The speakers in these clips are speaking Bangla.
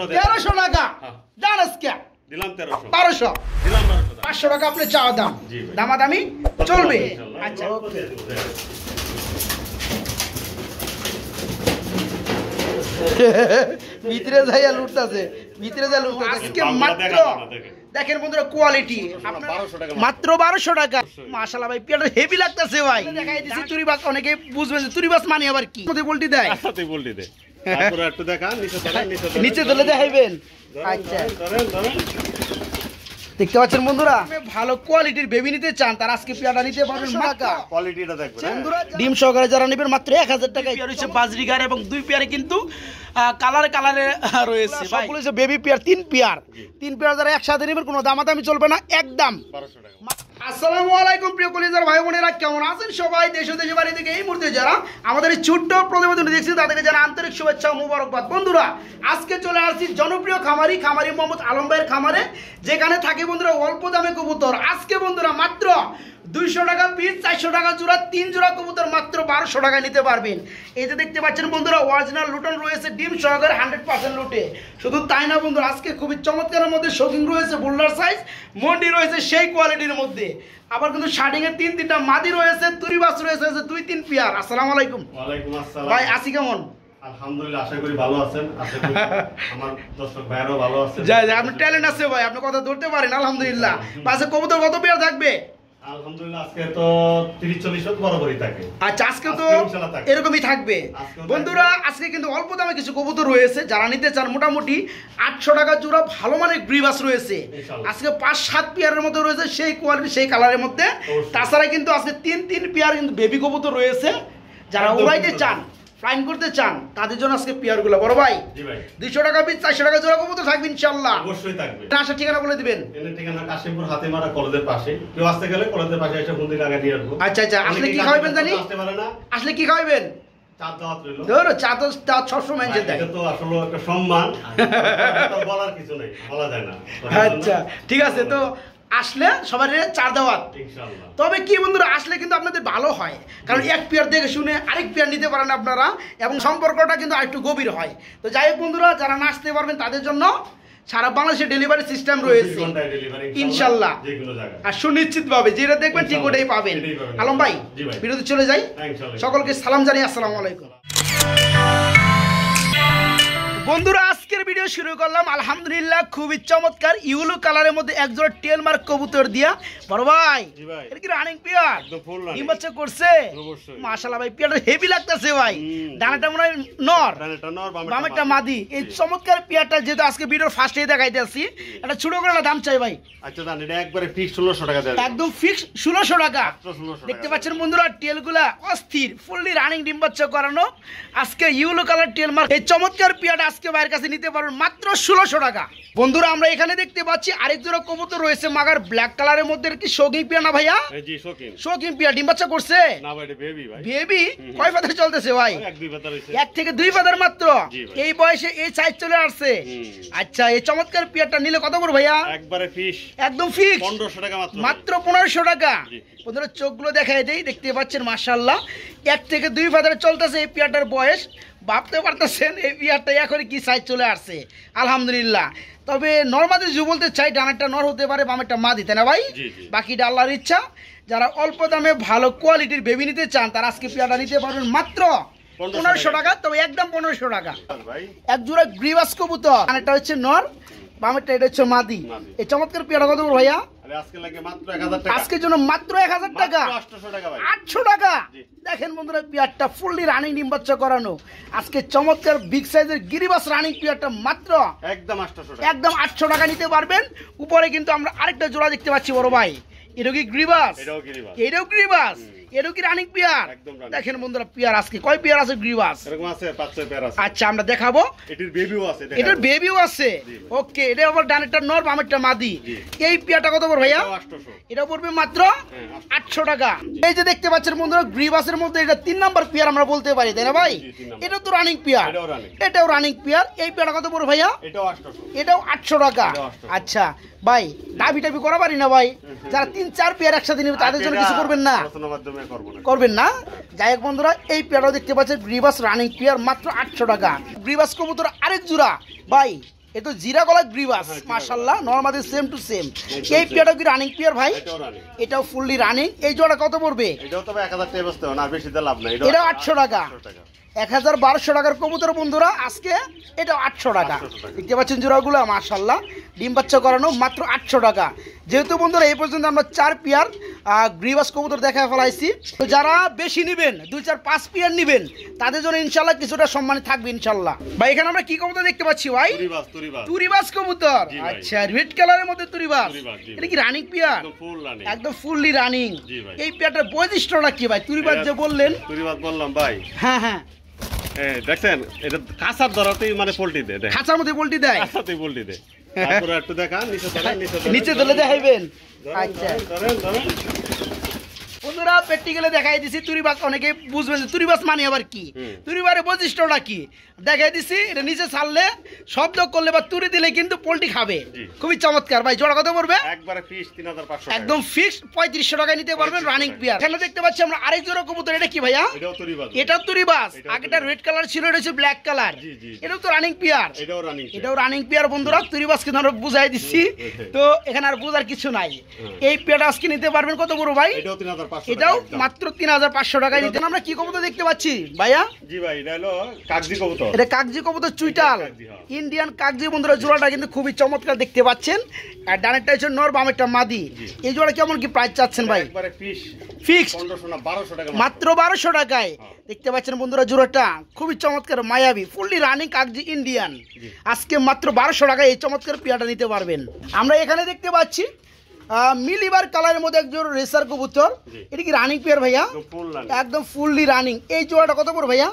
টাকা হ্যাঁ। দিলাম দিলাম টাকা আপনি দাম চলবে আচ্ছা ভিতরে যাইয়া লুটতাছে ভিতরে যা আজকে মাত্র দেখেন বন্ধুরা কোয়ালিটি মাত্র বারোশো টাকা মাসালা ভাই পেয়ারটা হেভি লাগতেছে ভাই দেখাই দিচ্ছি চুরি বাস অনেকে বুঝবেন চুরি বাস মানে আবার কি বলটি দেয় আচ্ছা, বলটি দেয় দেখতে পাচ্ছেন ভালো কোয়ালিটির বেবি নিতে চান আজকে পেয়ারা নিতে পারবেন হ্যাঁ। ডিম সহকারে যারা নেবেন মাত্র এক হাজার টাকা রয়েছে বাজরিগার এবং দুই পেয়ারে কিন্তু কালারে কালারে রয়েছে সবগুলো বেবি পেয়ার তিন পেয়ার তিন পেয়ার যারা একসাথে নেবেন কোনো দামাদামি চলবে না একদম বারোশো টাকা আসসালামু আলাইকুম প্রিয় কলিজার ভাই বোনেরা কেমন আছেন সবাই দেশ দেশে বাড়ি থেকে এই মুহূর্তে যারা আমাদের এই ছোট্ট প্রতিবেদন দেখছি তাদেরকে যারা আন্তরিক শুভেচ্ছা মুবারকবাদ বন্ধুরা আজকে চলে আসছি জনপ্রিয় খামারি খামারি মোহাম্মদ আলম খামারে যেখানে থাকে বন্ধুরা অল্প দামে কবুতর আজকে বন্ধুরা মাত্র দুইশো টাকা পিস চারশো টাকা জোড়া তিন জোড়া কবুতর মাত্র বারোশো টাকায় নিতে পারবেন এই যে দেখতে পাচ্ছেন বন্ধুরা অরিজিনাল লুটন রয়েছে ডিম সহকারে হান্ড্রেড পার্সেন্ট লুটে শুধু তাই না বন্ধুরা আজকে খুবই চমৎকারের মধ্যে শৌখিন রয়েছে বুল্লার সাইজ মন্ডি রয়েছে সেই কোয়ালিটির মধ্যে আবার কিন্তু শার্টিংয়ের তিন তিনটা মাদি রয়েছে তুরি বাস রয়েছে দুই তিন পিয়ার আসসালাম আলাইকুম ভাই আসি কেমন আলহামদুলিল্লাহ আশা করি ভালো আছেন আশা করি আমার দর্শক ভাইরাও ভালো যাই যাই আপনি ট্যালেন্ট আছে ভাই আপনি কথা ধরতে পারেন আলহামদুলিল্লাহ পাশে কবুতর কত পেয়ার থাকবে আচ্ছা, বন্ধুরা আজকে অল্প দামে কিছু রয়েছে যারা নিতে চান মোটামুটি আটশো টাকা জোড়া ভালো মানের রয়েছে আজকে পাঁচ সাত পেয়ারের মধ্যে রয়েছে সেই কোয়ালিটি সেই কালারের মধ্যে তাছাড়া কিন্তু আজকে তিন তিন পেয়ার কিন্তু বেবি কবুতর রয়েছে যারা উড়াইতে চান ফাইন করতে চান তাদের জন্য আজকে গুলো বড় ভাই দুইশো টাকা পিস চারশো টাকা জোড়া মতো থাকবে ইনশাল্লাহ অবশ্যই থাকবে আসার ঠিকানা বলে দিবেন ঠিকানা কাশিমপুর হাতে মারা কলেজের পাশে কেউ আসতে গেলে কলেজের পাশে এসে দিয়ে আসবো আচ্ছা আচ্ছা আসলে কি খাওয়াবেন জানি আসলে কি খাওয়াবেন তো আসলে সম্মান আচ্ছা ঠিক আছে তো আসলে সবার চার দেওয়ার তবে কি বন্ধুরা আসলে কিন্তু আপনাদের ভালো হয় কারণ এক পেয়ার দেখে শুনে আরেক পেয়ার নিতে পারেন আপনারা এবং সম্পর্কটা কিন্তু আরেকটু গভীর হয় তো যাই হোক বন্ধুরা যারা নাচতে পারবেন তাদের জন্য সারা বাংলাদেশে ডেলিভারি সিস্টেম রয়েছে ইনশাল্লাহ আর সুনিশ্চিত ভাবে যেটা দেখবেন ঠিক ওটাই পাবেন আলম ভাই বিরতি চলে যাই হ্যাঁ, সকলকে সালাম জানিয়ে আসসালামু আলাইকুম বন্ধুরা আজকের ভিডিও শুরু করলাম আলহামদুলিল্লাহ খুবই চমৎকার ইউলো কালারের মধ্যে একজোড়া টেল মার্ক কবুতর দিয়া বড় ভাই এর কি রানিং পিয়ার একদম তিন বাচ্চা করছে অবশ্যই মাশাআল্লাহ ভাই পিয়ার হেভি লাগতেছে ভাই ডানাটা মনে হয় নর ডানাটা নর বামেরটা মাদি এই চমৎকার পিয়ারটা যেটা আজকে ভিডিওর ফার্স্টেই দেখাইতেছি এটা ছোট করে না দাম চাই ভাই আচ্ছা দাম এটা একবারে ফিক্স 1600 টাকা দেন একদম ফিক্স 1600 টাকা দেখতে পাচ্ছেন বন্ধুরা টেলগুলা অস্থির ফুললি রানিং ডিম বাচ্চা করানো আজকে ইউলো কালার টেল মার্ক এই চমৎকার পিয়ারটা আজকে ভাইয়ের কাছে নিতে পারবেন মাত্র ষোলোশো টাকা বন্ধুরা আমরা এখানে দেখতে পাচ্ছি আরেক জোড়া কবুতর রয়েছে মাগার ব্ল্যাক কালারের মধ্যে কি শৌখিন পিয়া না ভাইয়া শৌখিন পিয়া ডিম বাচ্চা করছে বেবি কয় পাতার চলতেছে ভাই এক থেকে দুই পাতার মাত্র এই বয়সে এই সাইজ চলে আসছে আচ্ছা এই চমৎকার পিয়াটা নিলে কত করে ভাইয়া একবারে ফিস একদম ফিস পনেরোশো টাকা মাত্র পনেরোশো টাকা বন্ধুরা চোখগুলো দেখা যায় দেখতে পাচ্ছেন মাসাল্লাহ এক থেকে দুই পাতার চলতেছে এই পিয়াটার বয়স ভাবতে পারতেছেন এই বিয়ারটা এখন কি সাইজ চলে আসছে আলহামদুলিল্লাহ তবে নর্মাদি জু বলতে চাই ডানেরটা নর হতে পারে একটা মা দিতে না ভাই বাকিটা আল্লাহর ইচ্ছা যারা অল্প দামে ভালো কোয়ালিটির বেবি নিতে চান তারা আজকে পিয়াটা নিতে পারবেন মাত্র পনেরোশো টাকা তবে একদম পনেরোশো টাকা এক জোড়া গ্রিবাস কবুতর আরেকটা হচ্ছে নর বামেরটা এটা হচ্ছে মাদি এই চমৎকার পেয়ারা কত ভাইয়া আজকের জন্য মাত্র এক হাজার টাকা আটশো টাকা দেখেন বন্ধুরা পেয়ারটা ফুললি রানিং ডিম করানো আজকে চমৎকার বিগ সাইজের গিরিবাস রানিং পেয়ারটা মাত্র একদম একদম আটশো টাকা নিতে পারবেন উপরে কিন্তু আমরা আরেকটা জোড়া দেখতে পাচ্ছি বড় ভাই এটা কি গ্রিবাস এটাও গ্রিবাস কি দেখেন বন্ধুরা কয় আছে আচ্ছা আমরা দেখাবো এটার বেবিও আছে ওকে এটা মাদি এই কত ভাইয়া মাত্র হ্যাঁ, টাকা এই যে দেখতে বন্ধুরা মধ্যে এটা তিন আমরা বলতে পারি তাই না ভাই এটা তো রানিং পিয়ার এটাও রানিং পিয়ার এই পিয়ারটা কত বড় ভাইয়া এটাও আটশো টাকা আচ্ছা ভাই দাবি টাবি করা পারি না ভাই যারা তিন চার পিয়ার একসাথে নেবে তাদের জন্য কিছু করবেন না করবেন না যাই বন্ধুরা এই পেয়ারটা দেখতে পাচ্ছেন গ্রিবাস রানিং পেয়ার মাত্র আটশো টাকা গ্রিবাস কবুতর আরেক জোড়া ভাই এ জিরা গলা গ্রিবাস মার্শাল্লাহ নর্মালি সেম টু সেম এই পেয়ারটা কি রানিং পেয়ার ভাই এটাও ফুললি রানিং এই জোড়া কত পড়বে এটাও তবে এক হাজার টাকা বসতে হবে না বেশি লাভ নাই এটাও আটশো টাকা এক হাজার বারোশো টাকার কবুতর বন্ধুরা আজকে এটা আটশো টাকা দেখতে পাচ্ছেন জোড়াগুলো মার্শাল্লাহ ডিম বাচ্চা করানো মাত্র আটশো টাকা যেহেতু বন্ধুরা এই পর্যন্ত আমরা চার পিয়ার গ্রিবাস কবুতর দেখা ফেলাইছি তো যারা বেশি নেবেন দুই চার পাঁচ পিয়ার নেবেন তাদের জন্য ইনশাল্লাহ কিছুটা সম্মানে থাকবে ইনশাল্লাহ ভাই এখানে আমরা কি কবুতর দেখতে পাচ্ছি ভাই তুরিবাস কবুতর আচ্ছা রেড কালারের মধ্যে তুরিবাস এটা কি রানিং পিয়ার একদম ফুললি রানিং এই পিয়ারটার বৈশিষ্ট্যটা কি ভাই তুরিবাস যে বললেন তুরিবাস বললাম ভাই হ্যাঁ হ্যাঁ দেখছেন এটা কাঁচার ধরাতেই মানে পোল্ট্রি দেয় কাঁচার মধ্যে পোল্ট্রি দেয় কাঁচাতেই পোল্ট্রি দেয় তারপরে একটু দেখান নিচে নিচে তুলে দেখাইবেন আচ্ছা বন্ধুরা গেলে দেখাই দিছি বাস অনেকে বুঝবেন যে বাস মানে আবার কি বারে বৈশিষ্ট্যটা কি দেখাই দিছি এটা নিচে ছাড়লে শব্দ করলে বা তুরি দিলে কিন্তু পোলট্রি খাবে খুবই চমৎকার ভাই জোড়া কত পড়বে একদম ফিক্স পঁয়ত্রিশশো টাকায় নিতে পারবেন রানিং পিয়ার এখানে দেখতে পাচ্ছি আমরা আরেক জোড়া কবুতর এটা কি ভাইয়া এটা বাস আগেটা রেড কালার ছিল এটা হচ্ছে ব্ল্যাক কালার এটাও তো রানিং পিয়ার এটাও রানিং পিয়ার বন্ধুরা তুরিবাস কিন্তু আমরা বুঝাই দিচ্ছি তো এখানে আর বুঝার কিছু নাই এই পেয়ারাস কি নিতে পারবেন কত বড় ভাই এটাও মাত্র তিন হাজার পাঁচশো টাকায় নিতেন আমরা কি কবুতর দেখতে পাচ্ছি ভাইয়া জি ভাই এটা হলো কাগজি কবুতর এটা কাগজি কবুতর চুইটাল হ্যাঁ। ইন্ডিয়ান কাগজি বন্ধুরা জোড়াটা কিন্তু খুবই চমৎকার দেখতে পাচ্ছেন আর ডানেরটা হচ্ছে নর বামেরটা মাদি এই জোড়া কেমন কি প্রাইস চাচ্ছেন ভাই ফিক্স মাত্র বারোশো টাকায় হ্যাঁ। দেখতে পাচ্ছেন বন্ধুরা জোড়াটা খুবই চমৎকার মায়াবি ফুললি রানিং কাগজি ইন্ডিয়ান আজকে মাত্র বারোশো টাকায় এই চমৎকার পিয়াটা নিতে পারবেন আমরা এখানে দেখতে পাচ্ছি মিলিবার কালারের মধ্যে একজন রেসার কবুতর এটা কি রানিং পেয়ার ভাইয়া একদম ফুললি রানিং এই জোড়াটা কত পড়ে ভাইয়া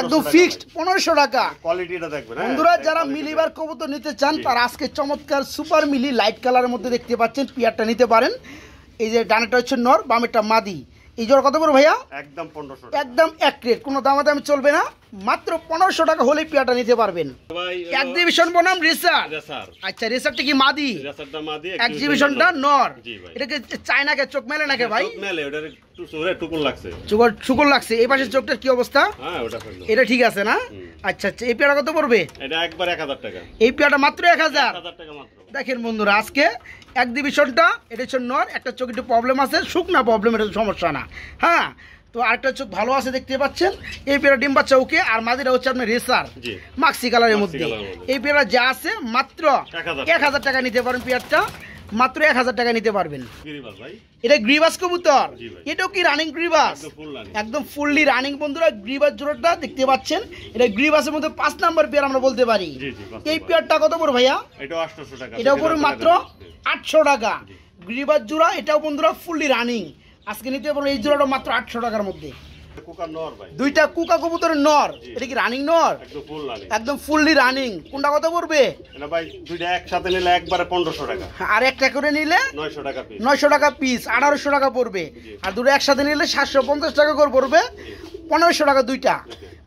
একদম ফিক্সড পনেরোশো টাকা হ্যাঁ, বন্ধুরা যারা মিলিবার কবুতর নিতে চান তারা আজকে চমৎকার সুপার মিলি লাইট কালারের মধ্যে দেখতে পাচ্ছেন পেয়ারটা নিতে পারেন এই যে ডানেটা হচ্ছে নর বামেটা মাদি এই জোড়া কত করে ভাইয়া একদম পনেরোশো একদম এক রেট কোনো দামাদামি চলবে না মাত্র পনেরোশো টাকা হলেই পেয়াটা নিতে পারবেন একজিবিশন বনাম রিসার আচ্ছা রিসারটা কি মাদি একজিবিশনটা নর এটাকে চায়নাকে চোখ মেলে নাকি ভাই চুকর লাগছে এই চোখটার কি অবস্থা হ্যাঁ, এটা ঠিক আছে না আচ্ছা আচ্ছা এই পেয়ারা কত পড়বে এটা একবার এই পেয়াটা মাত্র এক হাজার দেখেন বন্ধুরা আজকে এক ডিভিশনটা এটা হচ্ছে একটা চোখ একটু প্রবলেম আছে শুকনা প্রবলেম এটা সমস্যা না হ্যাঁ তো আরেকটা চোখ ভালো আছে দেখতে পাচ্ছেন এই পেয়ারা ডিম বাচ্চা ওকে আর মাদিরা হচ্ছে আপনার রেসার মাক্সি কালারের মধ্যে এই পেয়ারা যা আছে মাত্র এক হাজার টাকা নিতে পারেন পেয়ারটা মাত্র এক হাজার টাকা নিতে পারবেন এটা গ্রিবাস কবুতর এটাও কি রানিং গ্রিবাস একদম ফুললি রানিং বন্ধুরা গ্রিবাস জোড়াটা দেখতে পাচ্ছেন এটা গ্রিবাসের মধ্যে পাঁচ নাম্বার পেয়ার আমরা বলতে পারি এই পেয়ারটা কত পড়ো ভাইয়া এটাও পড়বে মাত্র আটশো টাকা গ্রিবাস জোড়া এটাও বন্ধুরা ফুললি রানিং আজকে নিতে পারবো এই জোড়াটা মাত্র আটশো টাকার মধ্যে দুইটা কুকা কবুতরের নর এটা কি রানিং নর একদম ফুললি রানিং কোনটা কথা পড়বে নিলে একবারে পনেরোশো টাকা আর একটা করে নিলে নয়শো টাকা পিস আঠারোশো টাকা পড়বে আর দুটো একসাথে নিলে সাতশো পঞ্চাশ টাকা করে পড়বে পনেরোশো টাকা দুইটা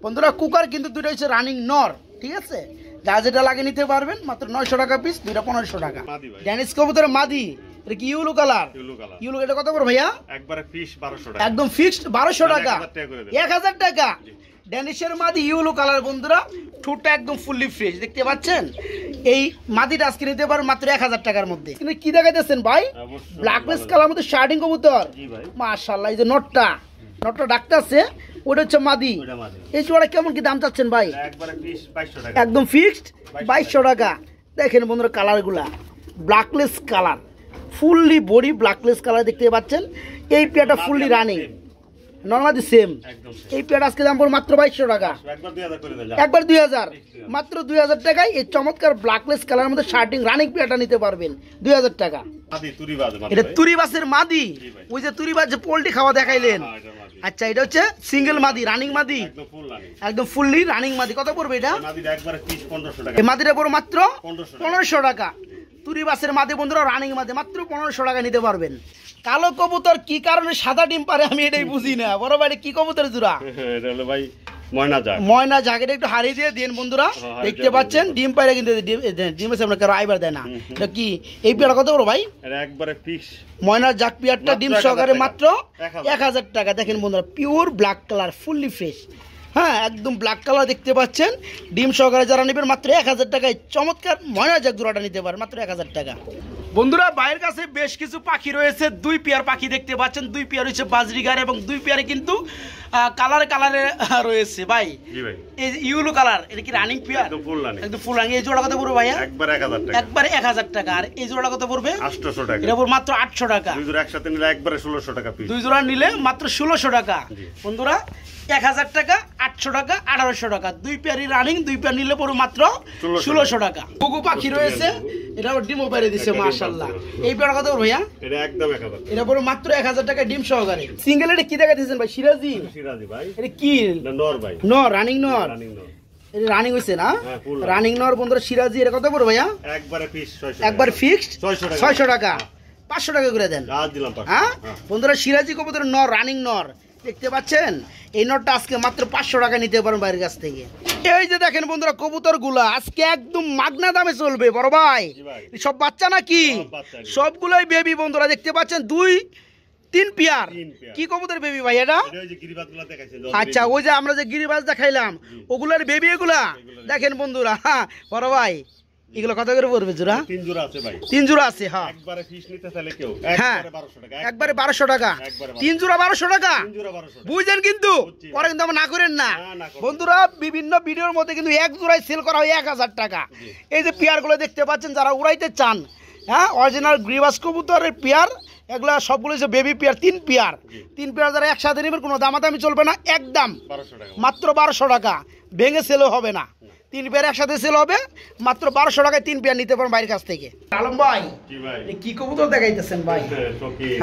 বন্ধুরা কুকার কিন্তু দুটো হচ্ছে রানিং নর ঠিক আছে যা যেটা লাগিয়ে নিতে পারবেন মাত্র নয়শো টাকা পিস দুটা পনেরোশো টাকা ড্যানিস কবুতরের মাদি এটা কি ইউলো কালার ইউলো এটা কত করে ভাইয়া একবারে ফিক্স 1200 টাকা একদম ফিক্সড 1200 মানে টাকা 1000 টাকা ড্যানিশের মাদি ইউলো কালার বন্ধুরা ঠোঁটটা একদম ফুললি ফ্রেশ দেখতে পাচ্ছেন এই মাদিটা আজকে নিতে পারেন মাত্র এক হাজার টাকার মধ্যে কিন্তু কি দেখাইতেছেন ভাই ব্ল্যাক লেস কালার মধ্যে শার্টিং কবুতর মাশাল্লাহ এই যে নটটা নটটা ডাকতেছে ওটা হচ্ছে মাদি এই চোড়া কেমন কি দাম চাচ্ছেন ভাই একদম ফিক্সড বাইশশো টাকা দেখেন বন্ধুরা কালারগুলা blackless colour fully body blackless colour দেখতে পাচ্ছেন এই পেয়ারটা ফুললি রানিং নর্মালি সেম এই পেয়ার আজকে দাম পড়ে মাত্র বাইশশো টাকা একবার দুই হাজার মাত্র দুই হাজার টাকায় এই চমৎকার ব্ল্যাকলেস কালার মধ্যে শার্টিং রানিং পেয়ারটা নিতে পারবেন দুই হাজার টাকা এটা তুরিবাসের মাদি ওই যে তুরিবাস যে পোলট্রি খাওয়া দেখাইলেন হ্যাঁ, আচ্ছা এটা হচ্ছে সিঙ্গেল মাদি রানিং মাদি একদম ফুললি রানিং মাদি কত পড়বে এটা এই মাদিটা পড়বে মাত্র পনেরোশো টাকা তুরি বাসের মাঝে বন্ধুরা রানিং মাঝে মাত্র পনেরোশো টাকা নিতে পারবেন কালো কবুতর কি কারণে সাদা ডিম পারে আমি এটাই বুঝি না বড় ভাই কি কবুতর জোড়া ভাই ময়না একটু হারিয়ে দিয়ে দিন বন্ধুরা হ্যাঁ, দেখতে পাচ্ছেন ডিম পাইরা কিন্তু ডিম আপনাকে রাইবার দেয় না এটা কি এই পেয়ার কত বড় ভাই একবারে ফিক্স জাগ পেয়ারটা ডিম সহকারে মাত্র এক হাজার টাকা দেখেন বন্ধুরা pure black colour fully fresh হ্যাঁ একদম ব্ল্যাক কালার দেখতে পাচ্ছেন ডিম সহকারে যারা নেবেন মাত্র এক হাজার টাকায় চমৎকার ময়না যাক জোড়াটা নিতে পারেন মাত্র এক হাজার টাকা বন্ধুরা বাইরের কাছে বেশ কিছু পাখি রয়েছে দুই পেয়ার পাখি দেখতে পাচ্ছেন দুই পেয়ার রয়েছে বাজরিগার এবং দুই পেয়ারে কিন্তু কালারে কালারে রয়েছে ভাই ইউলো কালার এটা কি রানিং পিয়ার একদম ফুল রানিং এই জোড়া কত পড়বে ভাইয়া একবার এক হাজার টাকা একবারে এক হাজার টাকা আর এই জোড়া কত পড়বে আটশো টাকা এটা পড়বে মাত্র আটশো টাকা দুই জোড়া একসাথে নিলে একবারে ষোলোশো টাকা দুই জোড়া নিলে মাত্র ষোলোশো টাকা বন্ধুরা এক হাজার টাকা আটশো টাকা আঠারোশো টাকা দুই পেয়ারি রানিং দুই পেয়ার নিলে পড়ে মাত্র ষোলোশো টাকা গুগু পাখি রয়েছে এটা ওর ডিমও পেরে দিচ্ছে মার্শাল্লাহ এই পেয়ার কথা ভাইয়া এটা একদম এটা পড়ে মাত্র এক হাজার টাকা ডিম সহকারে সিঙ্গেল এটা কি দেখা দিয়েছেন ভাই সিরাজি হ্যাঁ, হ্যাঁ, টাকা টাকা হ্যাঁ। বন্ধুরা নর রানিং নর দেখতে পাচ্ছেন এই নটটা আজকে মাত্র পাঁচশো টাকা নিতে পারেন বাইরের কাছ থেকে এই যে দেখেন বন্ধুরা কবুতর গুলা আজকে একদম মাগনা দামে চলবে বড় ভাই সব বাচ্চা নাকি সবগুলোই বেবি বন্ধুরা দেখতে পাচ্ছেন দুই তিন পিয়ার কি কবুতর বেবি ভাই এটা আচ্ছা ওই যে আমরা যে গিরিবাজ দেখাইলাম ওগুলার বেবি এগুলা দেখেন বন্ধুরা হ্যাঁ বড় ভাই এগুলো কত করে পড়বে জোড়া তিন জোড়া আছে ভাই হ্যাঁ।, হ্যাঁ একবারে বারোশো টাকা তিন জোড়া 1200 টাকা বুঝলেন কিন্তু পরে কিন্তু আমরা না করেন না বন্ধুরা বিভিন্ন ভিডিওর মধ্যে কিন্তু এক জোড়ায় সেল করা হয় এক হাজার টাকা এই যে পিয়ারগুলো দেখতে পাচ্ছেন যারা উড়াইতে চান হ্যাঁ অরিজিনাল গ্রিবাস কবুতরের পিয়ার এগুলো সবগুলো যে বেবি পেয়ার তিন পেয়ার তিন পেয়ার যারা একসাথে নেবেন কোনো আমি চলবে না একদম মাত্র বারোশো টাকা ভেঙে সেলও হবে না তিন পেয়ার একসাথে সেল হবে মাত্র বারোশো টাকায় তিন পেয়ার নিতে পারেন বাইরের কাছ থেকে আলম ভাই কি কবুতর দেখাইতেছেন ভাই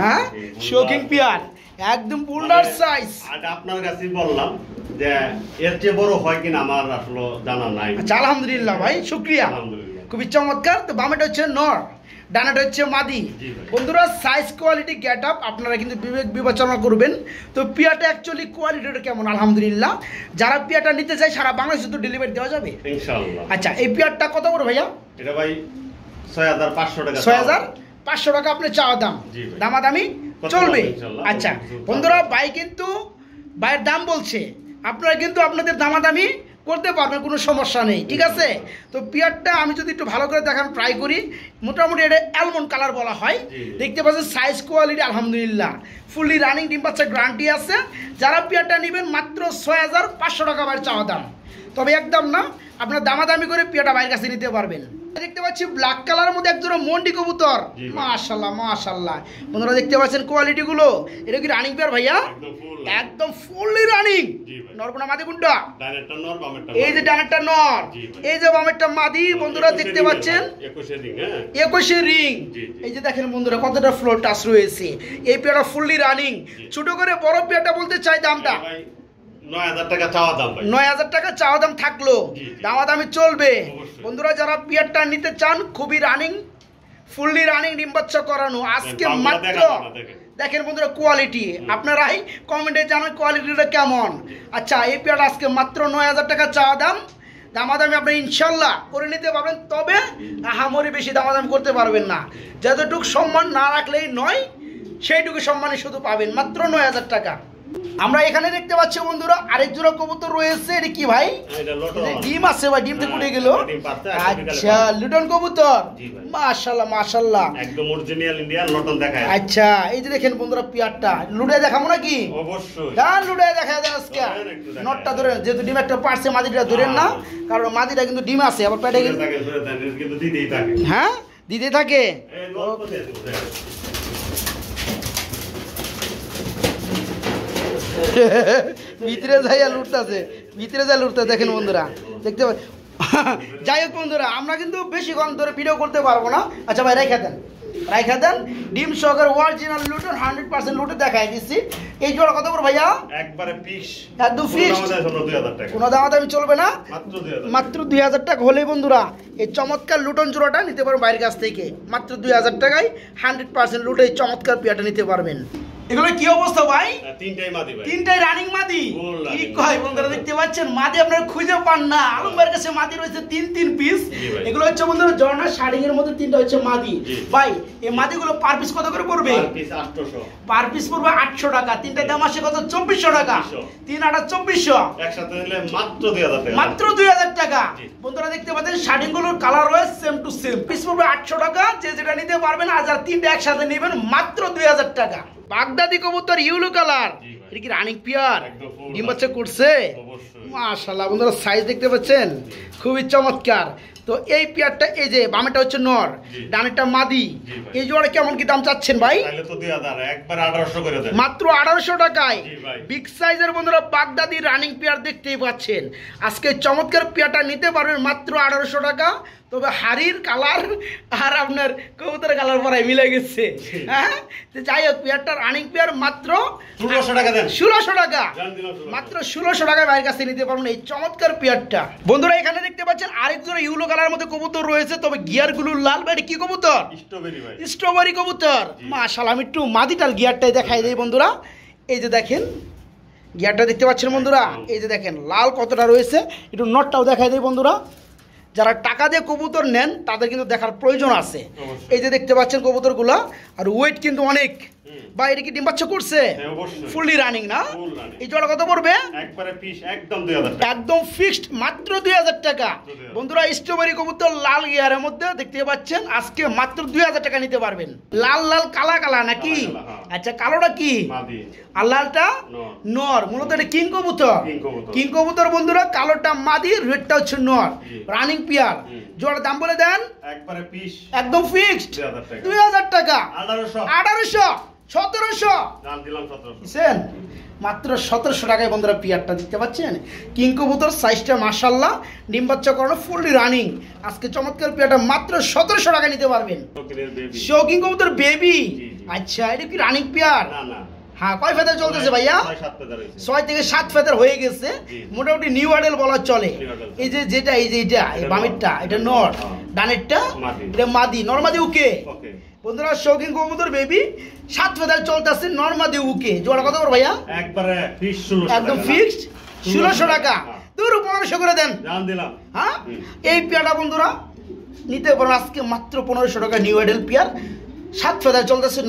হ্যাঁ শোকিং পেয়ার একদম বুল্ডার সাইজ আপনার কাছে বললাম যে এর চেয়ে বড় হয় কিনা আমার আসলে জানা নাই আচ্ছা আলহামদুলিল্লাহ ভাই শুক্রিয়া আলহামদুলিল্লাহ খুবই চমৎকার তো বামেটা হচ্ছে নর ডানাটা হচ্ছে মাদি বন্ধুরা সাইজ কোয়ালিটি গেট আপ আপনারা কিন্তু বিবেক বিবেচনা করবেন তো পিয়াটা অ্যাকচুয়ালি কোয়ালিটিটা কেমন আলহামদুলিল্লাহ যারা পিয়াটা নিতে চায় সারা বাংলাদেশ শুধু ডেলিভারি দেওয়া যাবে আচ্ছা এই পিয়ারটা কত বড় ভাইয়া এটা ভাই ছয় হাজার পাঁচশো টাকা ছয় হাজার পাঁচশো টাকা আপনার চাওয়া দাম দামাদামি চলবে আচ্ছা বন্ধুরা ভাই কিন্তু ভাইয়ের দাম বলছে আপনারা কিন্তু আপনাদের দামাদামি করতে পারবেন কোনো সমস্যা নেই ঠিক আছে তো পিয়ারটা আমি যদি একটু ভালো করে দেখান ট্রাই করি মোটামুটি এটা অ্যালমন্ড কালার বলা হয় দেখতে পাচ্ছেন সাইজ কোয়ালিটি আলহামদুলিল্লাহ ফুললি রানিং ডিম পাচ্ছে গ্রান্টি আছে যারা পিয়ারটা নেবেন মাত্র ছয় হাজার পাঁচশো টাকা বাড়ির চাওয়া দাম তবে একদম না আপনার দামাদামি করে পিয়াটা বাইরের কাছে নিতে পারবেন দেখতে পাচ্ছি ব্ল্যাক কালার মধ্যে একজন মন্ডি কবুতর মাশাল্লাহ মাশাল্লাহ বন্ধুরা দেখতে পাচ্ছেন কোয়ালিটি গুলো এটা কি রানিং পেয়ার ভাইয়া একদম ফুললি রানিং নরগুনা মাদি কোনটা এই যে ডানেরটা নর এই যে বামেরটা মাদি বন্ধুরা দেখতে পাচ্ছেন একুশে রিং হ্যাঁ। এই যে দেখেন বন্ধুরা কতটা ফ্লোর টাচ রয়েছে এই পেয়ারটা ফুললি রানিং ছোট করে বড় পেয়ারটা বলতে চাই দামটা নয় হাজার টাকা চাওয়া দাম থাকলো চলবে বন্ধুরা যারা নিতে চান খুবই রানিং ফুললি রানিং করানো হ্যাঁ, আজকে মাত্র দেখেন বন্ধুরা কোয়ালিটি আপনারাই কমেন্টে জানান কোয়ালিটিটা কেমন আচ্ছা এই পেয়ারটা আজকে মাত্র নয় হাজার টাকা চাওয়া দাম দামাদামি আপনি ইনশাল্লাহ করে নিতে পারবেন তবে হামরি বেশি দামাদাম করতে পারবেন না যতটুকু সম্মান না রাখলেই নয় সেইটুকু সম্মানে শুধু পাবেন মাত্র নয় হাজার টাকা আমরা এখানে দেখতে পাচ্ছি বন্ধুরা আরেক জোড়া কবুতর রয়েছে এটা কি ভাই ডিম আছে ভাই ডিম থেকে হ্যাঁ, উঠে গেল আচ্ছা লুটন কবুতর মাশাল্লাহ মাশাল্লাহ একদম অরিজিনাল ইন্ডিয়ান লটন দেখায় আচ্ছা এই যে দেখেন বন্ধুরা পিয়ারটা লুড়ে দেখাবো নাকি অবশ্যই গান লুড়ে দেখা যায় আজকে নটটা ধরে যেহেতু ডিম একটা পারছে মাদিটা ধরেন না হ্যাঁ। কারণ মাদিটা কিন্তু ডিম আছে আবার পেটে কিন্তু দিতেই থাকে হ্যাঁ দিতে থাকে ভিতরে যাইয়া লুটতেছে ভিতরে যাই লুটতে দেখেন বন্ধুরা দেখতে পাচ্ছি যাই হোক বন্ধুরা আমরা কিন্তু বেশিক্ষণ ধরে ভিডিও করতে পারবো না আচ্ছা ভাই রেখে দেন রাইখা দেন ডিম সহকার অরিজিনাল লুটন হান্ড্রেড পার্সেন্ট লুটে দেখাই দিচ্ছি এই জোড়া কত করবো ভাইয়া একবারে ফিক্স হ্যাঁ, একদম কোনো দামা দামি চলবে না মাত্র দুই হাজার টাকা হলেই বন্ধুরা এই চমৎকার লুটন জোড়াটা নিতে পারবেন বাইরের কাছ থেকে মাত্র দুই হাজার টাকায় হান্ড্রেড পার্সেন্ট লুটে এই চমৎকার পিয়াটা নিতে পারবেন এগুলো কি অবস্থা ভাই তিনটাই মাদি ভাই তিনটাই রানিং মাদি কি কয় বন্ধুরা দেখতে পাচ্ছেন মাদি আপনারা খুঁজে পান না হ্যাঁ। আলমবাড়ির কাছে মাদি রয়েছে তিন তিন পিস এগুলো হচ্ছে বন্ধুরা জর্ণা শাড়িং এর মধ্যে তিনটা হচ্ছে মাদি ভাই এই মাদিগুলো পার পিস কত করে পড়বে পার পিস পড়বে 800 টাকা তিনটা দাম আসে কত 2400 টাকা তিন আটা 2400 একসাথে নিলে মাত্র 2000 টাকা মাত্র 2000 টাকা বন্ধুরা দেখতে পাচ্ছেন শাড়িং গুলোর কালার রয়েছে সেম টু সেম পিস পড়বে 800 টাকা যে যেটা নিতে পারবেন আজ আর তিনটা একসাথে নেবেন মাত্র 2000 টাকা বাগদাদি কবুতর ইউলো কালার এটা কি রানিক পিয়ার ডিম বাচ্চা করছে মাশাল্লাহ বন্ধুরা সাইজ দেখতে পাচ্ছেন খুবই চমৎকার তো এই পেয়ারটা এই যে বামেটা হচ্ছে নর ডানেটা মাদি এই জোড়া কেমন কি দাম চাচ্ছেন ভাই মাত্র আঠারোশো টাকায় বিগ সাইজের বন্ধুরা বাগদাদি রানিং পেয়ার দেখতেই পাচ্ছেন আজকে চমৎকার পেয়ারটা নিতে পারবেন মাত্র আঠারোশো টাকা তবে হাড়ির কালার আর আপনার কবুতরের কালার পরাই মিলে গেছে হ্যাঁ যাই হোক পেয়ারটা রানিং পেয়ার মাত্র ষোলোশো টাকা ষোলোশো টাকা মাত্র ষোলোশো টাকায় বাইরের কাছে নিতে পারবেন এই চমৎকার পেয়ারটা বন্ধুরা এখানে দেখতে পাচ্ছেন আরেক জোড়া ইউলো কালার কালার মধ্যে কবুতর রয়েছে তবে গিয়ারগুলো লাল ভাই কি কবুতর স্ট্রবেরি কবুতর মাশাল আমি একটু মাদিটাল গিয়ারটাই দেখাই দেই বন্ধুরা এই যে দেখেন গিয়ারটা দেখতে পাচ্ছেন বন্ধুরা এই যে দেখেন লাল কতটা রয়েছে একটু নটটাও দেখাই দেয় বন্ধুরা যারা টাকা দিয়ে কবুতর নেন তাদের কিন্তু দেখার প্রয়োজন আছে এই যে দেখতে পাচ্ছেন কবুতরগুলো আর ওয়েট কিন্তু অনেক বাইরে কি কি ডিম্বাচ্ছ করছে ফুললি হ্যাঁ, রানিং না এই জোড়া কত পড়বে একদম ফিক্সড মাত্র দুই হাজার টাকা বন্ধুরা স্ট্রবেরি কবুতর লাল গিয়ারের মধ্যে দেখতে পাচ্ছেন আজকে মাত্র দুই হাজার টাকা নিতে পারবেন লাল লাল কালা কালা নাকি হ্যাঁ। আচ্ছা কালোটা কি আর লালটা নর মূলত এটা কিং কবুতর কিং কবুতর বন্ধুরা কালোটা মাদি রেডটা হচ্ছে নর রানিং পিয়ার জোড়া দাম বলে দেন একদম ফিক্সড দুই হাজার টাকা আঠারোশো সতেরোশো বুঝছেন মাত্র সতেরোশো টাকায় বন্ধুরা পিয়ারটা দেখতে পাচ্ছেন কিঙ্কুবুতর সাইজটা মাসাল্লাহ ডিম্বাচ্চাকরণ ফুল রানিং আজকে চমৎকার পিয়ারটা মাত্র সতেরোশো টাকায় নিতে পারবেন শো কিঙ্কুবুতর বেবি আচ্ছা এটা কি রানিং পিয়ার না না হ্যাঁ কয় ফেদার চলতেছে ভাইয়া ছয় থেকে সাত ফেদার হয়ে গেছে মোটামুটি নিউ আডেল বলা চলে এই যে যেটা এই যে এটা এই বামেরটা এটা নর হ্যাঁ। ডানেরটা এটা মাদি নর্মাদি উকে বন্ধুরা শৌখিন কমুদর বেবি সাত ফেদার চলতেছে নর্মাদি উকে জোয়ার কথা বল ভাইয়া একবারে একদম ফিক্সড ষোলোশো টাকা হ্যাঁ। দূর পনেরোশো করে দেন হ্যাঁ এই পেয়ারটা বন্ধুরা নিতে পারেন আজকে মাত্র পনেরোশো টাকা নিউ আইডেল পেয়ার সাত ফেদার চলতেছে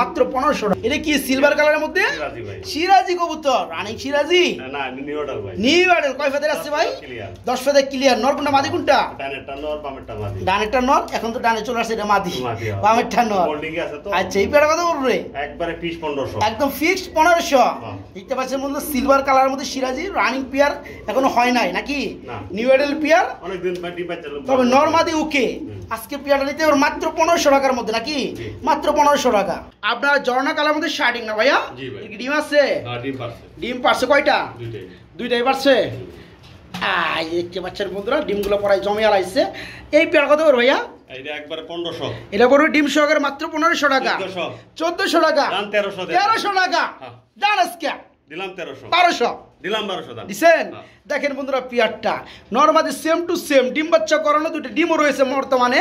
মাত্র পনেরোশো এটা কি সিলভার কালারের মধ্যে কবুতর নিউ কয় আসছে ভাই দশ ক্লিয়ার মাদি কোনটা এখন তো চলে আসছে মাদি আচ্ছা, পনেরোশো একদম পনেরোশো হ্যাঁ। দেখতে পাচ্ছেন সিলভার কালারের মধ্যে রানিং এখনো হয় নাই নাকি নিউ অর্ডার পেয়ার তবে নর্মাদি উকে আজকে পেয়ারা নিতে ওর মাত্র পনেরোশো টাকার মধ্যে নাকি মাত্র পনেরোশো টাকা আপনার জর্ণা কালার মধ্যে শার্টিং না ভাইয়া ডিম আছে ডিম পারছে কয়টা দুইটাই পারছে আই দেখতে পাচ্ছেন বন্ধুরা ডিমগুলো পড়ায় জমে আলাইছে এই পেয়ারা কত করে ভাইয়া এটা করবে ডিম সহকারে মাত্র পনেরোশো টাকা চোদ্দশো টাকা তেরোশো টাকা দান হ্যাঁ। আজকে দিলাম তেরোশো তেরোশো হ্যাঁ। দেখেন বন্ধুরা পিয়ারটা নর্মাদি সেম টু সেম ডিম বাচ্চা করানো দুটো ডিমও রয়েছে বর্তমানে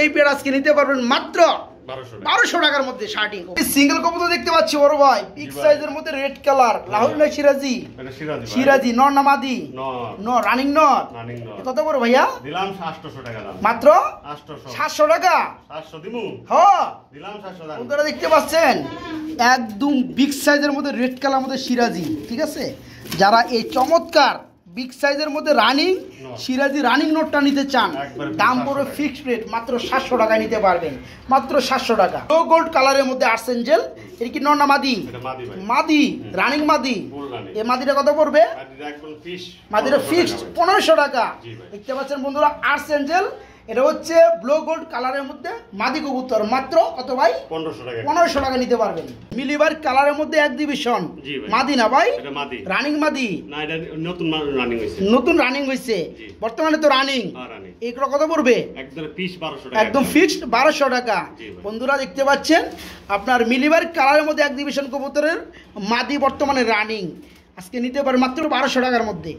এই পেয়ার আজকে নিতে পারবেন মাত্র বারোশো টাকার মধ্যে শার্টিং সিঙ্গেল তো দেখতে পাচ্ছি বড় ভাই পিক সাইজের মধ্যে রেড কালার লাহুল সিরাজি সিরাজি নর নামাদি নর রানিং ন কত বড় ভাইয়া দিলাম সাতশো টাকা মাত্র সাতশো টাকা আপনারা দেখতে পাচ্ছেন একদম বিগ সাইজের মধ্যে রেড কালার মধ্যে সিরাজি ঠিক আছে যারা এই চমৎকার বিগ সাইজের মধ্যে রানিং সিরাজি রানিং নোটটা নিতে চান দাম পড়ে ফিক্সড রেট মাত্র সাতশো টাকায় নিতে পারবেন মাত্র সাতশো টাকা লো গোল্ড কালারের মধ্যে জেল এর কি নর মাদি মাদি রানিং মাদি এই মাদিটা কত পড়বে মাদিটা ফিক্সড পনেরোশো টাকা দেখতে পাচ্ছেন বন্ধুরা এঞ্জেল এটা হচ্ছে ব্লু গোল্ড কালারের মধ্যে মাদি কবুতর মাত্র কত ভাই পনেরোশো টাকা পনেরোশো টাকা নিতে পারবেন মিলিবার কালারের মধ্যে এক ডিভিশন মাদি না ভাই রানিং মাদি নতুন রানিং হয়েছে বর্তমানে তো রানিং হ্যাঁ, এগুলো কত পড়বে একদম ফিক্সড বারোশো টাকা বন্ধুরা দেখতে পাচ্ছেন আপনার মিলিবার কালারের মধ্যে এক ডিভিশন কবুতরের মাদি বর্তমানে রানিং আজকে নিতে পারে মাত্র বারোশো টাকার মধ্যে